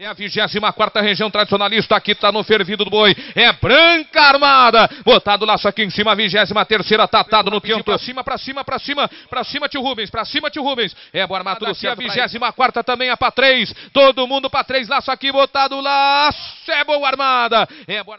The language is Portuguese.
É a 24 região tradicionalista, aqui tá no fervido do boi. É branca armada. Botado o laço aqui em cima, 23 terceira, tatado no tempo. Pra cima, pra cima, pra cima, pra cima, tio Rubens, pra cima, tio Rubens. É, boa armatura, a 24 também, a é pra 3. Todo mundo pra 3, laço aqui, botado o laço. É boa armada. É boa